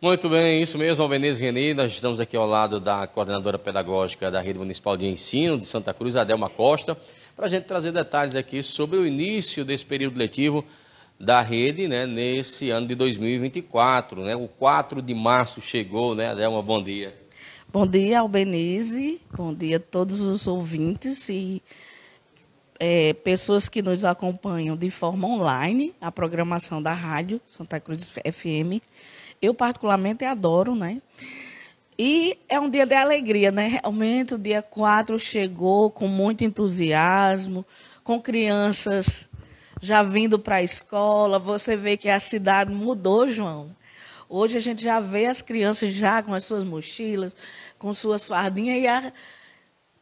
Muito bem, isso mesmo, Alvenez Renê. Nós estamos aqui ao lado da coordenadora pedagógica da Rede Municipal de Ensino de Santa Cruz, Adelma Costa, para a gente trazer detalhes aqui sobre o início desse período letivo da rede né, nesse ano de 2024. Né? O 4 de março chegou, né, Adelma? Bom dia. Bom dia, Albenise. Bom dia a todos os ouvintes e é, pessoas que nos acompanham de forma online, a programação da rádio Santa Cruz FM. Eu, particularmente, adoro, né? E é um dia de alegria, né? Realmente, o dia 4 chegou com muito entusiasmo, com crianças já vindo para a escola. Você vê que a cidade mudou, João. Hoje a gente já vê as crianças já com as suas mochilas, com suas fardinhas. E, a,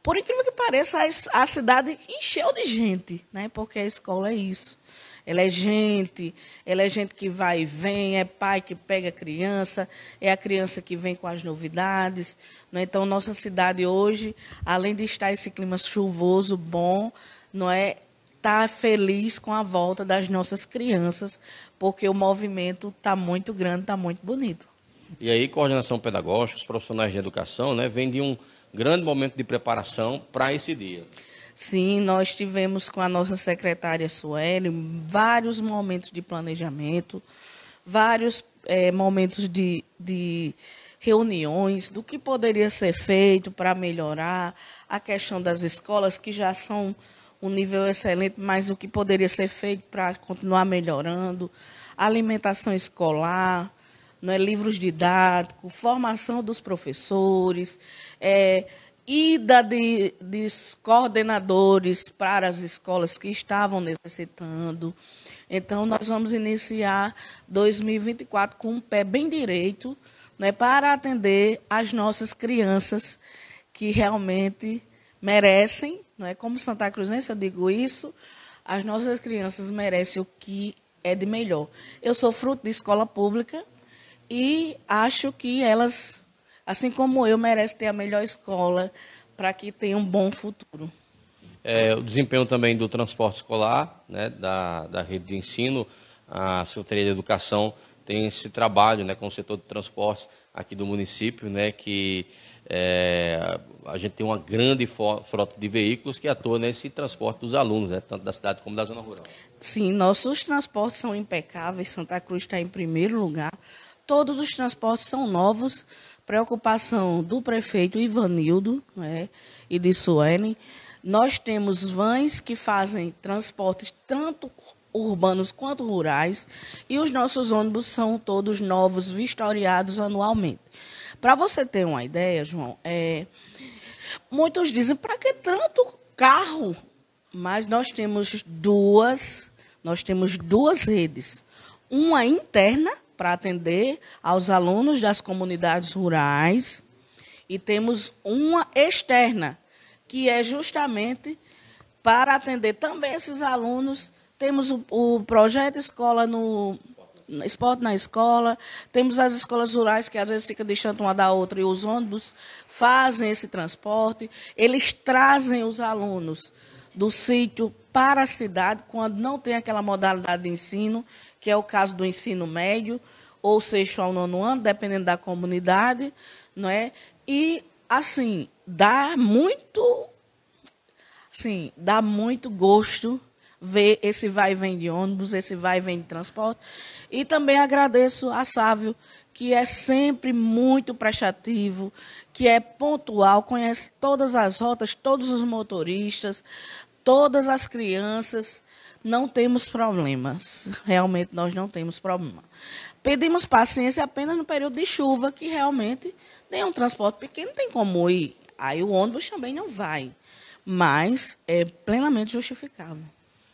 por incrível que pareça, a, a cidade encheu de gente, né? Porque a escola é isso. Ela é gente, ela é gente que vai e vem, é pai que pega a criança, é a criança que vem com as novidades. Né? Então, nossa cidade hoje, além de estar esse clima chuvoso, bom, não é? Está feliz com a volta das nossas crianças, porque o movimento está muito grande, está muito bonito. E aí, coordenação pedagógica, os profissionais de educação, né, vem de um grande momento de preparação para esse dia. Sim, nós tivemos com a nossa secretária Sueli vários momentos de planejamento, vários é, momentos de, de reuniões do que poderia ser feito para melhorar a questão das escolas, que já são um nível excelente, mas o que poderia ser feito para continuar melhorando, alimentação escolar, é livros didáticos, formação dos professores, é, ida de, de coordenadores para as escolas que estavam necessitando. Então, nós vamos iniciar 2024 com um pé bem direito né, para atender as nossas crianças que realmente merecem, não é? Como Santa Cruzense, eu digo isso, as nossas crianças merecem o que é de melhor. Eu sou fruto de escola pública e acho que elas assim como eu, merece ter a melhor escola para que tenha um bom futuro. É, o desempenho também do transporte escolar, né, da, da rede de ensino, a Secretaria de Educação tem esse trabalho né, com o setor de transportes aqui do município, né, que é, a gente tem uma grande frota de veículos que atua nesse transporte dos alunos, né, tanto da cidade como da zona rural. Sim, nossos transportes são impecáveis, Santa Cruz está em primeiro lugar todos os transportes são novos, preocupação do prefeito Ivanildo né, e de Suene. Nós temos vans que fazem transportes tanto urbanos quanto rurais e os nossos ônibus são todos novos, vistoriados anualmente. Para você ter uma ideia, João, é, muitos dizem para que tanto carro? Mas nós temos duas, nós temos duas redes, uma interna para atender aos alunos das comunidades rurais e temos uma externa, que é justamente para atender também esses alunos. Temos o, o projeto Escola no Esporte na Escola, temos as escolas rurais que às vezes ficam distante uma da outra e os ônibus fazem esse transporte, eles trazem os alunos do sítio para a cidade quando não tem aquela modalidade de ensino que é o caso do ensino médio, ou sexto ao nono ano, dependendo da comunidade, não é? E assim, dá muito assim, dá muito gosto ver esse vai e vem de ônibus, esse vai e vem de transporte. E também agradeço a Sávio, que é sempre muito prestativo, que é pontual, conhece todas as rotas, todos os motoristas, todas as crianças, não temos problemas. Realmente nós não temos problema. Pedimos paciência apenas no período de chuva, que realmente nem um transporte pequeno, tem como ir. Aí o ônibus também não vai. Mas é plenamente justificável.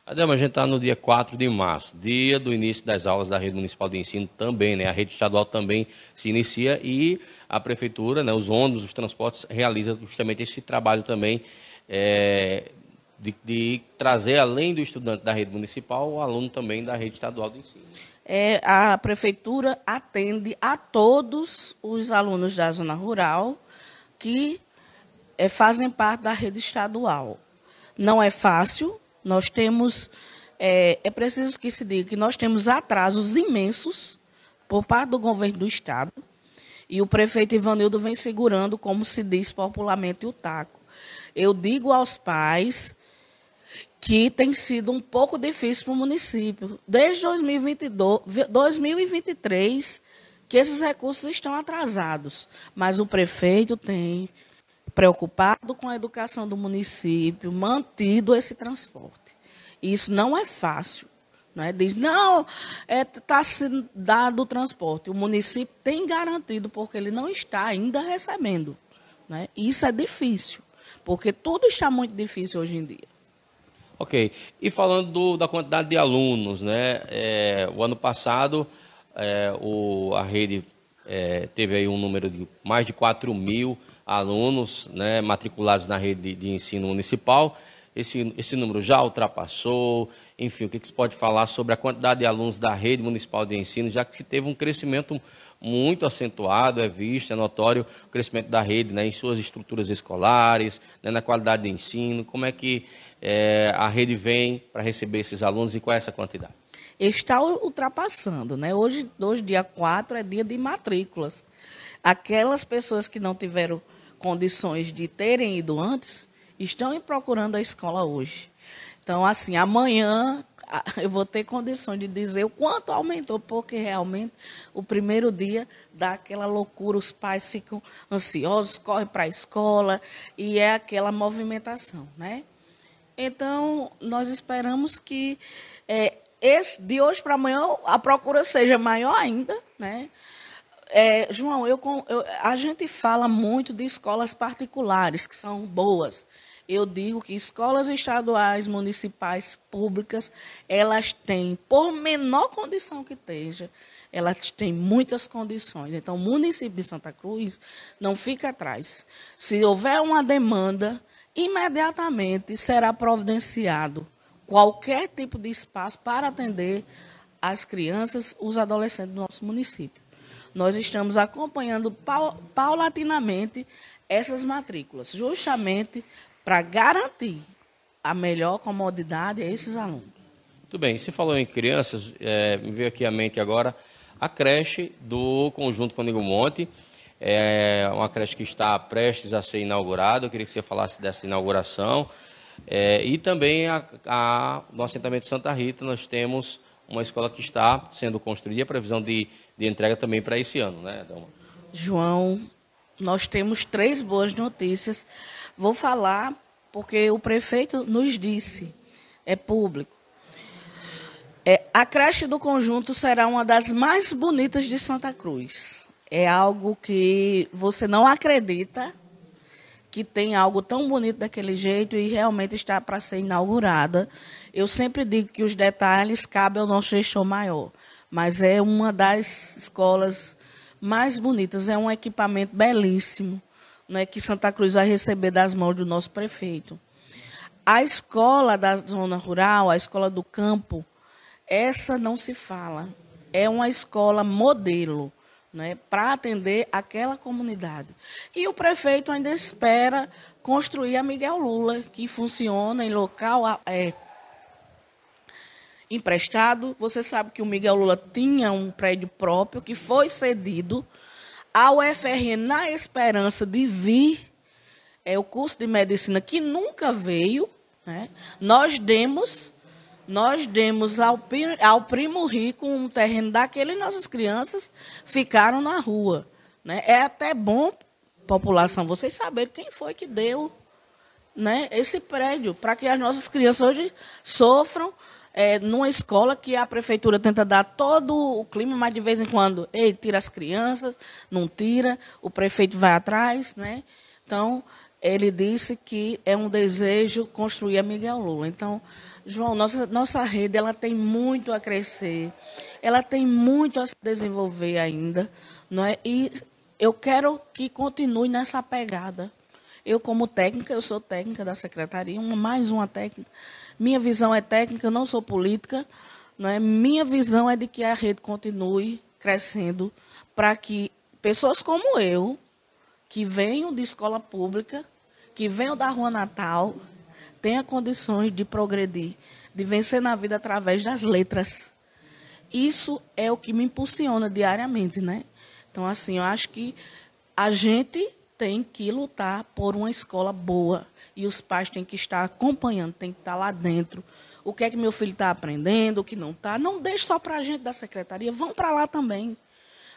Adelma, a gente está no dia 4 de março, dia do início das aulas da rede municipal de ensino também, né? A rede estadual também se inicia e a prefeitura, né, os ônibus, os transportes, realizam justamente esse trabalho também é, de, de, trazer, além do estudante da rede municipal, o aluno também da rede estadual do ensino. É, a prefeitura atende a todos os alunos da zona rural que é, fazem parte da rede estadual. Não é fácil, nós temos. É, é preciso que se diga que nós temos atrasos imensos por parte do governo do Estado. E o prefeito Ivanildo vem segurando, como se diz popularmente, o taco. Eu digo aos pais que tem sido um pouco difícil para o município. Desde 2022, 2023, que esses recursos estão atrasados, mas o prefeito tem preocupado com a educação do município, mantido esse transporte. Isso não é fácil. é Diz, não, está é, tá se dado o transporte. O município tem garantido, porque ele não está ainda recebendo. Né? Isso é difícil, porque tudo está muito difícil hoje em dia. Ok. E falando do, da quantidade de alunos, né? É, o ano passado, é, o, a rede é, teve aí um número de mais de 4 mil alunos né, matriculados na rede de, de ensino municipal. Esse, esse número já ultrapassou? Enfim, o que, que se pode falar sobre a quantidade de alunos da rede municipal de ensino, já que teve um crescimento muito acentuado, é visto, é notório o crescimento da rede né, em suas estruturas escolares, né, na qualidade de ensino. Como é que é, a rede vem para receber esses alunos e qual é essa quantidade? Está ultrapassando, né? Hoje, hoje, dia 4, é dia de matrículas. Aquelas pessoas que não tiveram condições de terem ido antes estão procurando a escola hoje. Então, assim, amanhã eu vou ter condições de dizer o quanto aumentou, porque realmente o primeiro dia dá aquela loucura, os pais ficam ansiosos, correm para a escola e é aquela movimentação, né? Então, nós esperamos que é, esse, de hoje para amanhã a procura seja maior ainda, né? É, João, eu, eu, a gente fala muito de escolas particulares, que são boas. Eu digo que escolas estaduais, municipais, públicas, elas têm, por menor condição que esteja, elas têm muitas condições. Então, o município de Santa Cruz não fica atrás. Se houver uma demanda, imediatamente será providenciado qualquer tipo de espaço para atender as crianças, os adolescentes do nosso município. Nós estamos acompanhando paulatinamente essas matrículas, justamente para garantir a melhor comodidade a esses alunos. Muito bem, se falou em crianças, é, me veio aqui à mente agora a creche do Conjunto Conigo Monte, é uma creche que está prestes a ser inaugurada. Eu queria que você falasse dessa inauguração. É, e também a, a, no assentamento Santa Rita nós temos uma escola que está sendo construída, a previsão de, de entrega também para esse ano, né, Delma? João, nós temos três boas notícias. Vou falar porque o prefeito nos disse, é público. É, a creche do conjunto será uma das mais bonitas de Santa Cruz. É algo que você não acredita que tem algo tão bonito daquele jeito e realmente está para ser inaugurada. Eu sempre digo que os detalhes cabem ao nosso gestor maior, mas é uma das escolas mais bonitas, é um equipamento belíssimo, né, que Santa Cruz vai receber das mãos do nosso prefeito. A escola da zona rural, a escola do campo, essa não se fala. É uma escola modelo né, para atender aquela comunidade. E o prefeito ainda espera construir a Miguel Lula, que funciona em local é, emprestado. Você sabe que o Miguel Lula tinha um prédio próprio que foi cedido ao UFRN na esperança de vir é, o curso de medicina que nunca veio. Né? Nós demos nós demos ao, ao primo rico um terreno daquele e nossas crianças ficaram na rua. Né? É até bom, população, vocês saberem quem foi que deu né, esse prédio, para que as nossas crianças hoje sofram é, numa escola que a prefeitura tenta dar todo o clima, mas de vez em quando, ei, tira as crianças, não tira, o prefeito vai atrás. Né? Então, ele disse que é um desejo construir a Miguel Lula. Então, João, nossa, nossa rede ela tem muito a crescer, ela tem muito a se desenvolver ainda, não é? E eu quero que continue nessa pegada. Eu, como técnica, eu sou técnica da secretaria, uma, mais uma técnica. Minha visão é técnica, eu não sou política. Não é? Minha visão é de que a rede continue crescendo para que pessoas como eu, que venham de escola pública, que venham da Rua Natal, tenha condições de progredir, de vencer na vida através das letras. Isso é o que me impulsiona diariamente, né? Então, assim, eu acho que a gente tem que lutar por uma escola boa e os pais têm que estar acompanhando, têm que estar lá dentro. O que é que meu filho está aprendendo, o que não está. Não deixe só para a gente da secretaria, vão para lá também.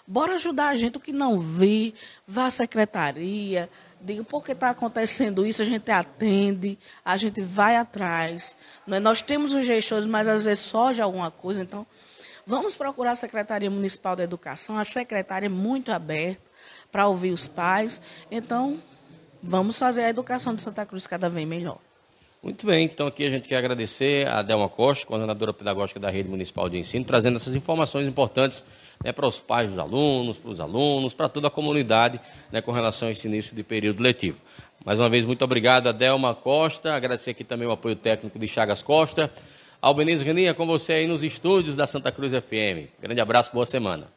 Bora ajudar a gente, o que não vi, vá à secretaria, digo, por que está acontecendo isso? A gente atende, a gente vai atrás. Né? Nós temos os gestores, mas às vezes soja alguma coisa. Então, vamos procurar a Secretaria Municipal da Educação. A secretária é muito aberta para ouvir os pais. Então, vamos fazer a educação de Santa Cruz cada vez melhor. Muito bem, então aqui a gente quer agradecer a Delma Costa, coordenadora pedagógica da Rede Municipal de Ensino, trazendo essas informações importantes né, para os pais dos alunos, para os alunos, para toda a comunidade né, com relação a esse início de período letivo. Mais uma vez, muito obrigado a Delma Costa, agradecer aqui também o apoio técnico de Chagas Costa. Albeniz Reninha, com você aí nos estúdios da Santa Cruz FM. Grande abraço, boa semana.